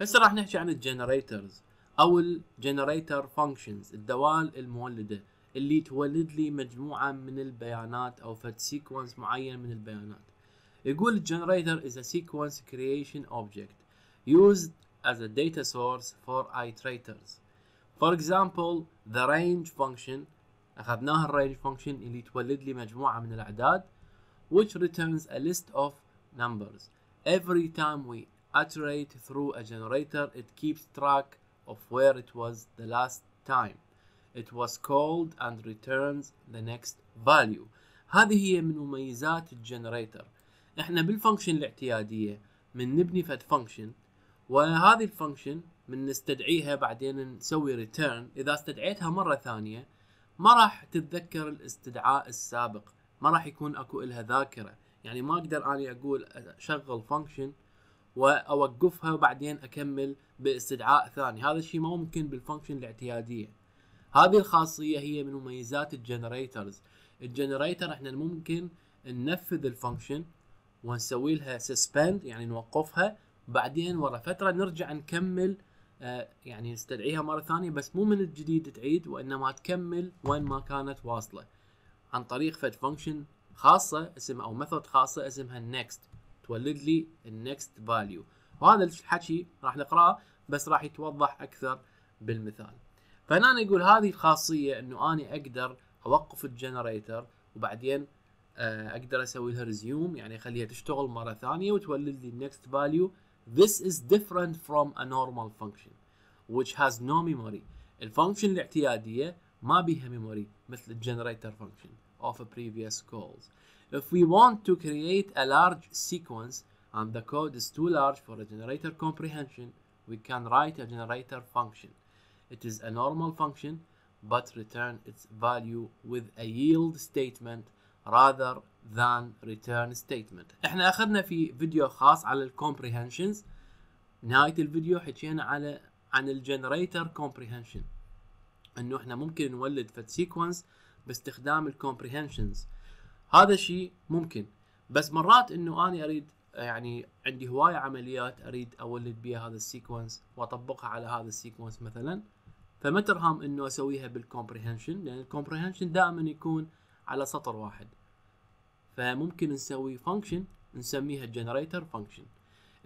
هسه راح نحكي عن الجنريترز او الجنريتر فانكشنز الدوال المولده اللي تولد لي مجموعه من البيانات او فد سيكونس معين من البيانات يقول الجنريتر is a sequence creation object used as a data source for iterators for example the range function اخذناها الرينج function اللي تولد لي مجموعه من الاعداد which returns a list of numbers every time we iterate through a generator it keeps track of where it was the last time it was called and returns the next value هذه هي من مميزات الجنريتر احنا بالفانكشن الاعتيادية من نبني فد فانكشن وهذه الفانكشن من نستدعيها بعدين نسوي ريتيرن اذا استدعيتها مرة ثانية ما راح تتذكر الاستدعاء السابق ما راح يكون اكو الها ذاكرة يعني ما اقدر اني اقول اشغل فانكشن واوقفها وبعدين اكمل باستدعاء ثاني هذا الشيء ما ممكن بالفانكشن الاعتياديه هذه الخاصيه هي من مميزات الجنريترز الجنريتر احنا ممكن ننفذ الفانكشن ونسوي لها سسبند يعني نوقفها بعدين ورا فتره نرجع نكمل آه يعني نستدعيها مره ثانيه بس مو من الجديد تعيد وانما تكمل وين ما كانت واصله عن طريق فد فانكشن خاصه اسمها او ميثود خاصه اسمها النكست تولد لي النكست فاليو وهذا الحكي راح نقراه بس راح يتوضح اكثر بالمثال فهنا يقول هذه الخاصيه انه انا اقدر اوقف الجنريتر وبعدين آه، اقدر اسوي لها ريزيوم يعني اخليها تشتغل مره ثانيه وتولد لي النكست فاليو This is different from a normal function which has no memory. الفانكشن الاعتياديه ما بيها ميموري مثل الجنريتر فانكشن of a previous calls. If we want to create a large sequence and the code is too large for a generator comprehension, we can write a generator function. It is a normal function, but return its value with a yield statement rather than return statement. احنا اخذنا في فيديو خاص على الكومبريهنشنز نهاية الفيديو حكينا على عن الجنريتر كومبريهنشن انه احنا ممكن نولد فد سيكونس باستخدام الكومبريهنشنز هذا الشيء ممكن بس مرات انه انا اريد يعني عندي هوايه عمليات اريد اولد بها هذا السيكونس واطبقها على هذا السيكونس مثلا فما ترهم انه اسويها بالكومبريهنشن لان الكومبريهنشن دائما يكون على سطر واحد فممكن نسوي فانكشن نسميها جنريتر فانكشن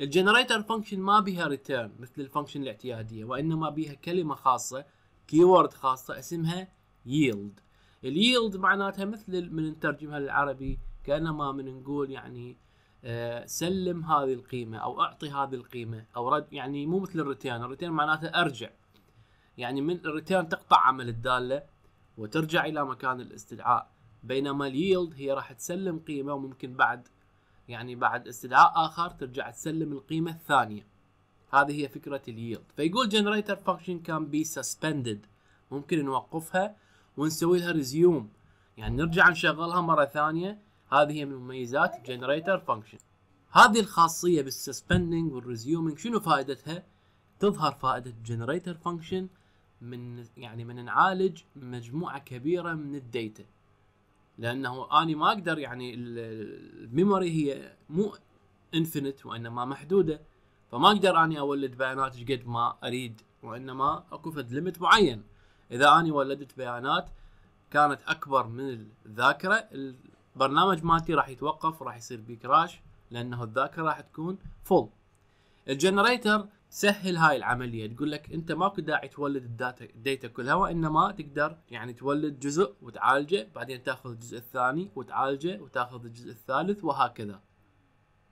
الجنريتر فانكشن ما بها ريتيرن مثل الفانكشن الاعتياديه وانما بها كلمه خاصه كيورد خاصه اسمها ييلد اليلد معناتها مثل من نترجمها للعربي كانما من نقول يعني آه، سلم هذه القيمة أو أعطي هذه القيمة أو رد يعني مو مثل الريتيرن الريتيرن معناتها أرجع يعني من الريتيرن تقطع عمل الدالة وترجع إلى مكان الاستدعاء بينما اليلد هي راح تسلم قيمة وممكن بعد يعني بعد استدعاء آخر ترجع تسلم القيمة الثانية هذه هي فكرة اليلد فيقول جنريتر فانكشن كان بي سسبندد ممكن نوقفها ونسوي لها ريزيوم يعني نرجع نشغلها مره ثانيه هذه هي من مميزات جنريتر فانكشن هذه الخاصيه بالسسبندنج والريزيومينج شنو فائدتها تظهر فائده جنريتر فانكشن من يعني من نعالج مجموعه كبيره من الداتا لانه اني ما اقدر يعني الميموري هي مو انفينيت وانما محدوده فما اقدر اني اولد بيانات قد ما اريد وانما اكو فد ليميت معين اذا اني ولدت بيانات كانت اكبر من الذاكره البرنامج مالتي راح يتوقف وراح يصير بي كراش لانه الذاكره راح تكون فول الجنريتر سهل هاي العمليه تقول لك انت ماكو داعي تولد الداتا الداتا كلها وانما تقدر يعني تولد جزء وتعالجه بعدين تاخذ الجزء الثاني وتعالجه وتاخذ الجزء الثالث وهكذا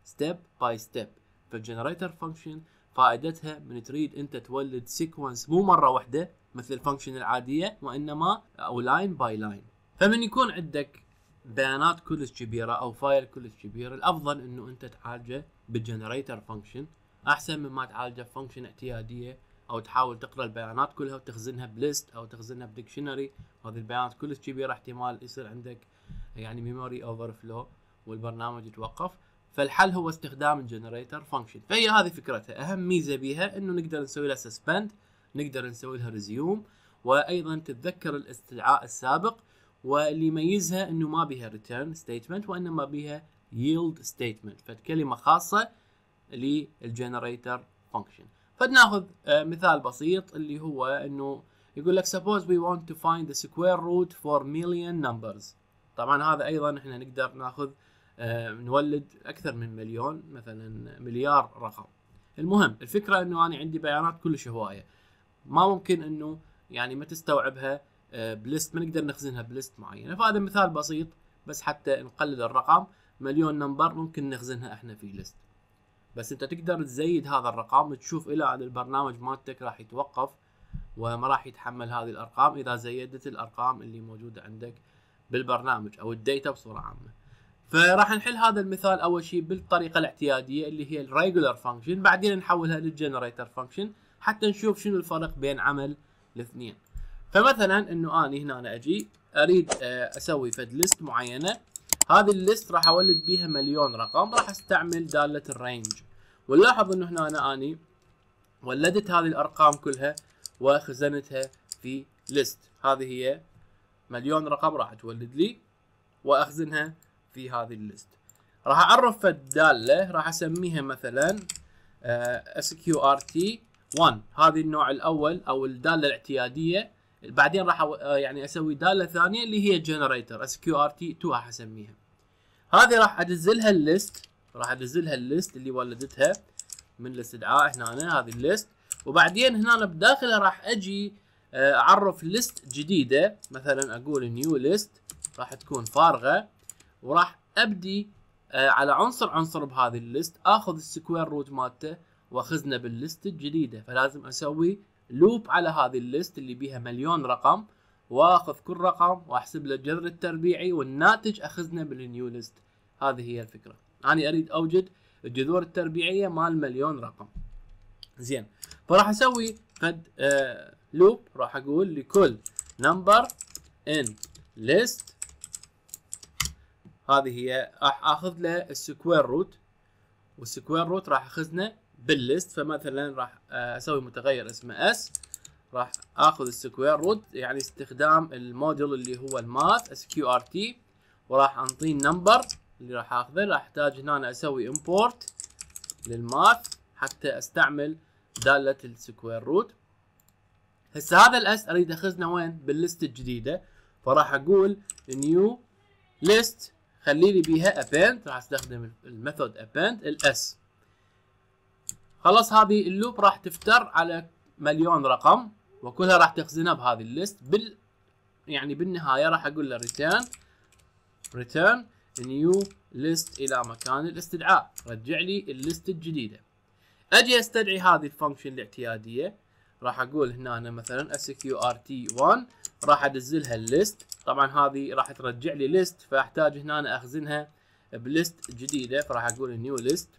ستيب باي ستيب فالجنريتر فانكشن فائدتها من تريد انت تولد سيكونس مو مره واحده مثل الفانكشن العاديه وانما او لاين باي لاين فمن يكون عندك بيانات كلش كبيره او فايل كلش كبير الافضل انه انت تعالجه بالجنريتر فانكشن احسن مما تعالجه بفانكشن اعتياديه او تحاول تقرا البيانات كلها وتخزنها بليست او تخزنها بديكشنري هذه البيانات كلش كبيره احتمال يصير عندك يعني ميموري اوفر فلو والبرنامج يتوقف فالحل هو استخدام الجنريتر فانكشن فهي هذه فكرتها اهم ميزه بيها انه نقدر نسوي لها سسبند نقدر نسوي لها ريزيوم وايضا تتذكر الاستدعاء السابق واللي يميزها انه ما بيها ريتيرن ستيتمنت وانما بيها ييلد ستيتمنت فكلمه خاصه للجنريتر فانكشن فناخذ مثال بسيط اللي هو انه يقول لك suppose we want to find the square root for million numbers طبعا هذا ايضا احنا نقدر ناخذ آه، نولد اكثر من مليون مثلا مليار رقم المهم الفكره انه انا عندي بيانات كلش هوايه ما ممكن انه يعني ما تستوعبها آه، بليست ما نقدر نخزنها بليست معينه فهذا مثال بسيط بس حتى نقلل الرقم مليون نمبر ممكن نخزنها احنا في ليست بس انت تقدر تزيد هذا الرقم تشوف الى ان البرنامج مالتك راح يتوقف وما راح يتحمل هذه الارقام اذا زيدت الارقام اللي موجوده عندك بالبرنامج او الديتا بصوره عامه فراح نحل هذا المثال اول شيء بالطريقه الاعتياديه اللي هي الريجولار فانكشن بعدين نحولها للجنريتر فانكشن حتى نشوف شنو الفرق بين عمل الاثنين فمثلا انه اني هنا أنا اجي اريد آه، اسوي فد ليست معينه هذه الليست راح اولد بيها مليون رقم راح استعمل داله الرينج ونلاحظ انه هنا أنا اني ولدت هذه الارقام كلها وخزنتها في ليست هذه هي مليون رقم راح تولد لي واخزنها في هذه الليست راح اعرف فد داله راح اسميها مثلا اس كيو ار تي 1 هذه النوع الاول او الداله الاعتياديه بعدين راح آه، يعني اسوي داله ثانيه اللي هي جنريتر اس كيو ار تي 2 راح اسميها هذه راح ادزلها الليست راح ادزلها الليست اللي ولدتها من الاستدعاء هنا هذه الليست وبعدين هنا بداخلها راح اجي آه، اعرف ليست جديده مثلا اقول نيو ليست راح تكون فارغه وراح ابدي آه، على عنصر عنصر بهذه الليست اخذ السكوير روت مالته واخذنا بالليست الجديده فلازم اسوي لوب على هذه الليست اللي بيها مليون رقم واخذ كل رقم واحسب له الجذر التربيعي والناتج اخذنا بالنيو ليست هذه هي الفكره انا يعني اريد اوجد الجذور التربيعيه مال مليون رقم زين فراح اسوي فد آه لوب راح اقول لكل نمبر ان ليست هذه هي راح اخذ له السكوير روت والسكوير روت راح اخذنا بالليست فمثلا راح آه، اسوي متغير اسمه اس راح اخذ السكوير روت يعني استخدام الموديل اللي هو الماث اس كيو ار تي وراح انطيه النمبر اللي راح اخذه راح احتاج هنا اسوي امبورت للماث حتى استعمل داله السكوير روت هسه هذا الاس اريد اخزنه وين بالليست الجديده فراح اقول نيو ليست خلي لي بيها append راح استخدم الميثود append الاس خلاص هذه اللوب راح تفتر على مليون رقم وكلها راح تخزنها بهذه الليست بال يعني بالنهايه راح اقول له ريتيرن ريتيرن نيو ليست الى مكان الاستدعاء رجع لي الليست الجديده اجي استدعي هذه الفانكشن الاعتياديه راح اقول هنا أنا مثلا اس كيو ار تي 1 راح ادزلها الليست طبعا هذه راح ترجع لي ليست فاحتاج هنا أنا اخزنها بليست جديده فراح اقول نيو ليست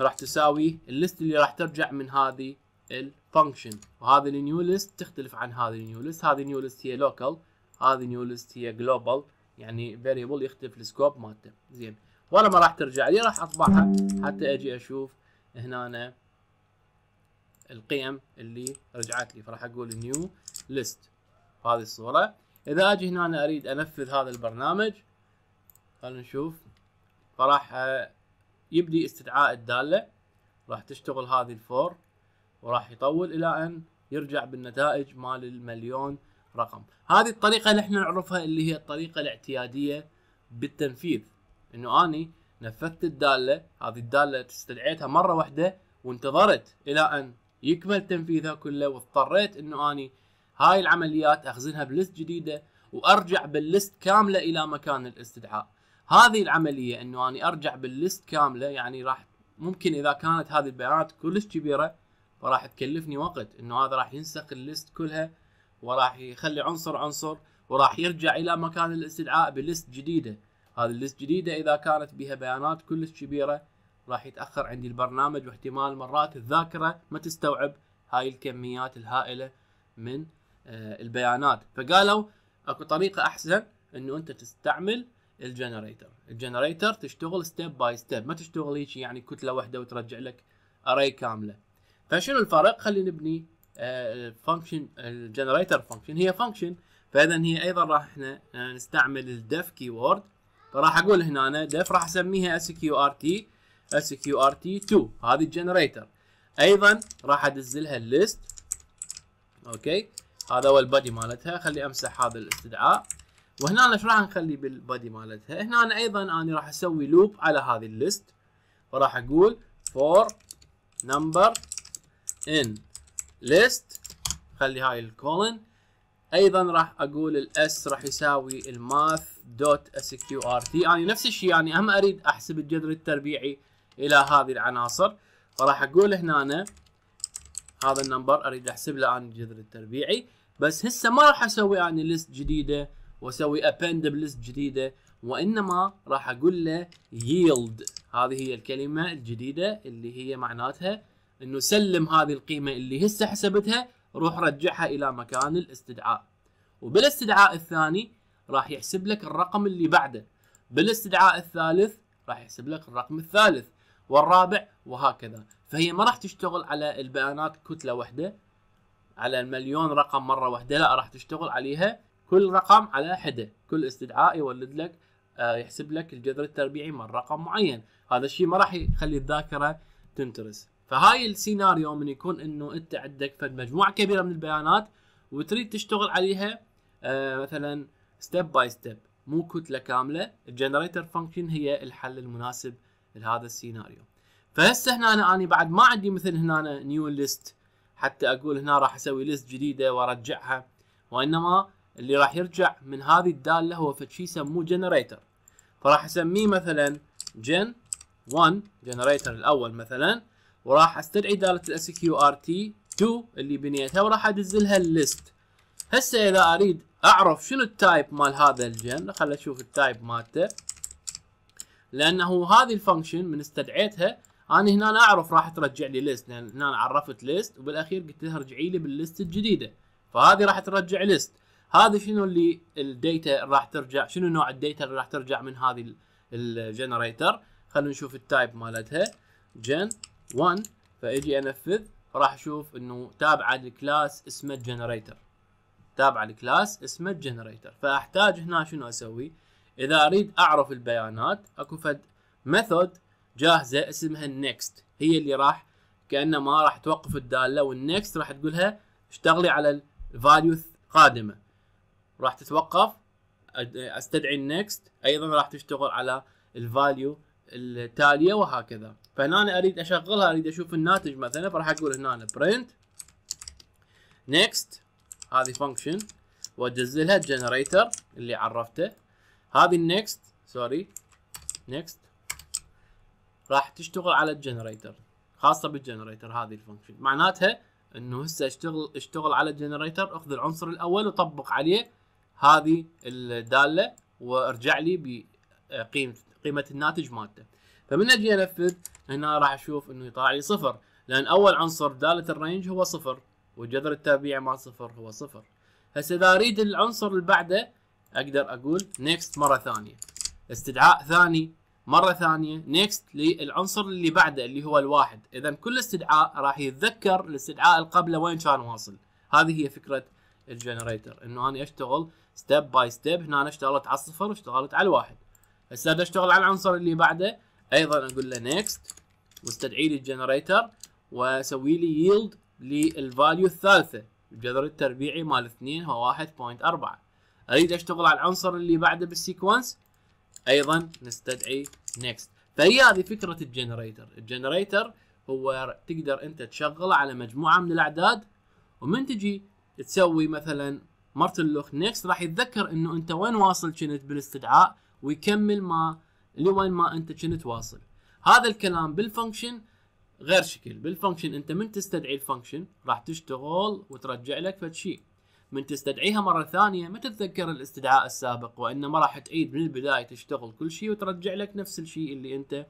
راح تساوي الليست اللي راح ترجع من هذه الفانكشن وهذه النيو ليست تختلف عن هذه النيو ليست هذه النيو ليست هي لوكال هذه النيو ليست هي جلوبال يعني فاريبل يختلف السكوب مالته زين وانا ما راح ترجع لي راح اطبعها حتى اجي اشوف هنا أنا القيم اللي رجعت لي فراح اقول نيو ليست بهذه الصوره اذا اجي هنا أنا اريد انفذ هذا البرنامج خلينا نشوف فراح يبدي استدعاء الدالة راح تشتغل هذه الفور وراح يطول الى ان يرجع بالنتائج مال المليون رقم هذه الطريقة اللي احنا نعرفها اللي هي الطريقة الاعتيادية بالتنفيذ انه اني نفذت الدالة هذه الدالة استدعيتها مرة واحدة وانتظرت الى ان يكمل تنفيذها كله واضطريت انه اني هاي العمليات اخزنها بلست جديده وارجع باللست كامله الى مكان الاستدعاء هذه العمليه انه اني ارجع بالليست كامله يعني راح ممكن اذا كانت هذه البيانات كلش كبيره فراح تكلفني وقت انه هذا راح ينسخ الليست كلها وراح يخلي عنصر عنصر وراح يرجع الى مكان الاستدعاء بليست جديده هذه الليست جديده اذا كانت بها بيانات كلش كبيره راح يتاخر عندي البرنامج واحتمال مرات الذاكره ما تستوعب هاي الكميات الهائله من آه، البيانات فقالوا اكو طريقه احسن انه انت تستعمل الجنريتر الجنريتر تشتغل ستيب باي ستيب ما تشتغل هيك يعني كتله واحده وترجع لك اري كامله فشنو الفرق خلينا نبني فانكشن آه، الجنريتر فانكشن هي فانكشن فاذا هي ايضا راح احنا آه، نستعمل الدف وورد فراح اقول هنا أنا دف راح اسميها اس كيو ار تي اس كيو ار تي 2 هذه الجنريتر ايضا راح ادز لها الليست اوكي هذا هو البادي مالتها خلي امسح هذا الاستدعاء وهنا انا ايش راح نخلي بالبادي مالتها هنا أنا ايضا انا راح اسوي لوب على هذه الليست وراح اقول فور نمبر ان ليست خلي هاي الكولن ايضا راح اقول الاس راح يساوي الماث دوت اس كيو ار تي انا نفس الشيء يعني اهم اريد احسب الجذر التربيعي الى هذه العناصر فراح اقول هنا أنا هذا النمبر اريد احسب له عن الجذر التربيعي بس هسه ما راح اسوي يعني ليست جديده واسوي append بلست جديده وانما راح اقول له yield هذه هي الكلمه الجديده اللي هي معناتها انه سلم هذه القيمه اللي هسه حسبتها روح رجعها الى مكان الاستدعاء وبالاستدعاء الثاني راح يحسب لك الرقم اللي بعده بالاستدعاء الثالث راح يحسب لك الرقم الثالث والرابع وهكذا فهي ما راح تشتغل على البيانات كتله واحده على المليون رقم مره واحده لا راح تشتغل عليها كل رقم على حده كل استدعاء يولد لك آه، يحسب لك الجذر التربيعي من رقم معين هذا الشيء ما راح يخلي الذاكره تنترس فهاي السيناريو من يكون انه انت عندك فد مجموعه كبيره من البيانات وتريد تشتغل عليها آه، مثلا ستيب باي ستيب مو كتله كامله الجنريتر فانكشن هي الحل المناسب لهذا السيناريو فهسه هنا أنا, انا بعد ما عندي مثل هنا نيو ليست حتى اقول هنا راح اسوي ليست جديده وارجعها وانما اللي راح يرجع من هذه الداله هو فشي يسموه جنريتر فراح اسميه مثلا جن 1 جنريتر الاول مثلا وراح استدعي داله الاس كيو ار تي 2 اللي بنيتها وراح ادزلها الليست هسه اذا اريد اعرف شنو التايب مال هذا الجن خل اشوف التايب مالته لانه هذه الفانكشن من استدعيتها انا هنا أنا اعرف راح ترجع لي ليست لان هنا عرفت ليست وبالاخير قلت لها ارجعي لي بالليست الجديده فهذه راح ترجع ليست هذا شنو اللي الديتا راح ترجع شنو نوع الديتا اللي راح ترجع من هذه الجنريتر خلينا نشوف التايب مالتها جن 1 فاجي انفذ راح اشوف انه تابع لكلاس اسمه جنريتر تابع لكلاس اسمه جنريتر فاحتاج هنا شنو اسوي اذا اريد اعرف البيانات اكو فد ميثود جاهزه اسمها النكست هي اللي راح كانه ما راح توقف الداله والنكست راح تقولها اشتغلي على الفاليو قادمه راح تتوقف استدعي النكست ايضا راح تشتغل على الفاليو التاليه وهكذا فهنا أنا اريد اشغلها اريد اشوف الناتج مثلا فراح اقول هنا برنت نكست هذه فانكشن وادزلها جنريتر الجنريتر اللي عرفته هذه النكست سوري نكست راح تشتغل على الجنريتر خاصه بالجنريتر هذه الفانكشن معناتها انه هسه اشتغل اشتغل على الجنريتر اخذ العنصر الاول وطبق عليه هذه الداله وارجع لي بقيمه قيمه الناتج مالته فمن اجي انفذ هنا راح اشوف انه يطلع لي صفر لان اول عنصر داله الرينج هو صفر والجذر التابعي مع صفر هو صفر هسه اذا اريد العنصر اللي بعده اقدر اقول نيكست مره ثانيه استدعاء ثاني مره ثانيه نيكست للعنصر اللي بعده اللي هو الواحد اذا كل استدعاء راح يتذكر الاستدعاء اللي قبله وين كان واصل هذه هي فكره الجنريتر انه انا اشتغل ستيب باي ستيب هنا أنا اشتغلت على الصفر واشتغلت على الواحد هسه بدي اشتغل على العنصر اللي بعده ايضا اقول له نيكست واستدعي لي الجنريتر واسوي لي ييلد للفاليو الثالثه الجذر التربيعي مال 2 هو 1.4 اريد اشتغل على العنصر اللي بعده بالسيكونس ايضا نستدعي نيكست فهي هذه فكره الجنريتر الجنريتر هو تقدر انت تشغله على مجموعه من الاعداد ومن تجي تسوي مثلا مارتن لوخ نيكست راح يتذكر انه انت وين واصل كنت بالاستدعاء ويكمل ما لوين ما انت كنت واصل هذا الكلام بالفانكشن غير شكل بالفانكشن انت من تستدعي الفانكشن راح تشتغل وترجع لك فد شيء من تستدعيها مره ثانيه ما تتذكر الاستدعاء السابق وانما راح تعيد من البدايه تشتغل كل شيء وترجع لك نفس الشيء اللي انت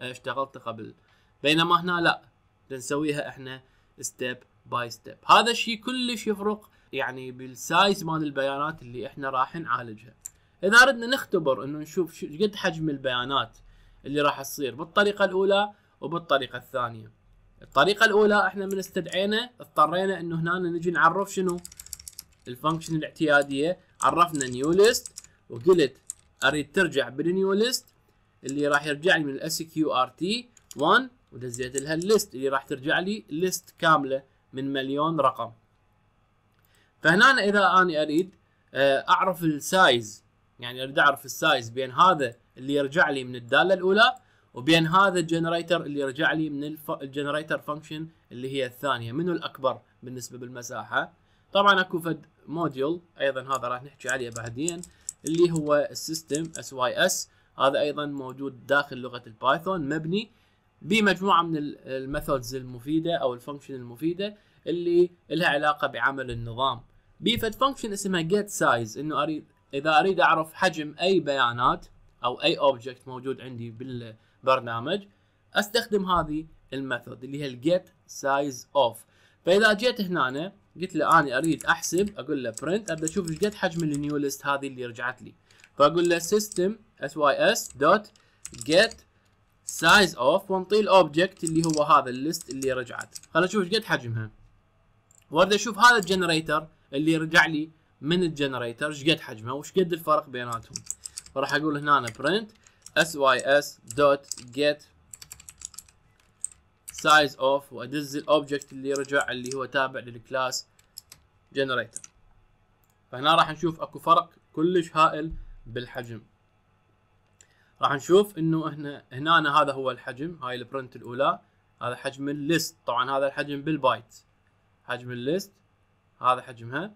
آه، اشتغلته قبل بينما هنا لا نسويها احنا ستيب باي ستيب هذا الشيء كلش يفرق يعني بالسايز مال البيانات اللي احنا راح نعالجها اذا اردنا نختبر انه نشوف قد حجم البيانات اللي راح تصير بالطريقه الاولى وبالطريقه الثانيه الطريقه الاولى احنا من استدعينا اضطرينا انه هنا نجي نعرف شنو الفانكشن الاعتياديه عرفنا نيو ليست وقلت اريد ترجع بالنيو ليست اللي راح يرجع لي من الاس كيو ار تي 1 ودزيت لها الليست اللي راح ترجع لي ليست كامله من مليون رقم فهنا اذا انا اريد آه، اعرف السايز يعني اريد اعرف السايز بين هذا اللي يرجع لي من الداله الاولى وبين هذا الجنريتر اللي يرجع لي من الجنريتر فانكشن اللي هي الثانيه منو الاكبر بالنسبه بالمساحه طبعا اكو فد موديول ايضا هذا راح نحكي عليه بعدين اللي هو السيستم اس واي اس هذا ايضا موجود داخل لغه البايثون مبني بمجموعه من الميثودز المفيده او الفانكشن المفيده اللي لها علاقه بعمل النظام بيفد فانكشن اسمها get size انه اريد اذا اريد اعرف حجم اي بيانات او اي اوبجكت موجود عندي بالبرنامج استخدم هذه الميثود اللي هي الجيت سايز اوف فاذا جيت هنا قلت له انا اريد احسب اقول له برنت ابدا اشوف ايش قد حجم النيو ليست هذه اللي رجعت لي فاقول له سيستم اس واي اس دوت جيت سايز اوف ونطيل اوبجكت اللي هو هذا الليست اللي رجعت خلينا نشوف ايش قد حجمها وارد اشوف هذا الجنريتر اللي رجع لي من الجنريتر ايش قد حجمه وايش قد الفرق بيناتهم فراح اقول هنا أنا print sys dot get size of وادز الاوبجكت اللي رجع اللي هو تابع للكلاس جنريتر فهنا راح نشوف اكو فرق كلش هائل بالحجم راح نشوف انه هنا هنا هذا هو الحجم هاي البرنت الاولى هذا حجم الليست طبعا هذا الحجم بالبايت حجم الليست هذا حجمها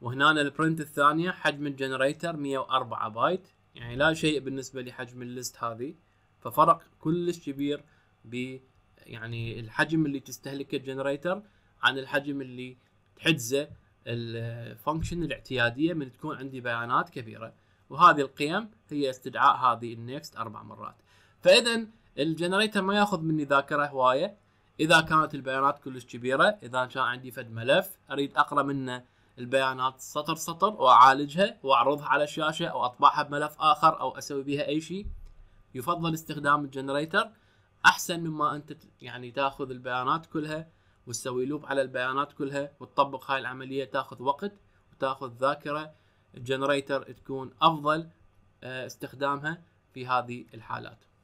وهنا البرنت الثانيه حجم الجنريتر 104 بايت يعني لا شيء بالنسبه لحجم الليست هذه ففرق كلش كبير ب يعني الحجم اللي تستهلكه الجنريتر عن الحجم اللي تحجزه الفانكشن الاعتياديه من تكون عندي بيانات كبيره وهذه القيم هي استدعاء هذه النكست اربع مرات فاذا الجنريتر ما ياخذ مني ذاكره هوايه اذا كانت البيانات كلش كبيره اذا كان عندي فد ملف اريد اقرا منه البيانات سطر سطر واعالجها واعرضها على الشاشه او اطبعها بملف اخر او اسوي بها اي شيء يفضل استخدام الجنريتر احسن مما انت يعني تاخذ البيانات كلها وتسوي لوب على البيانات كلها وتطبق هاي العمليه تاخذ وقت وتاخذ ذاكره الجنريتر تكون افضل آه، استخدامها في هذه الحالات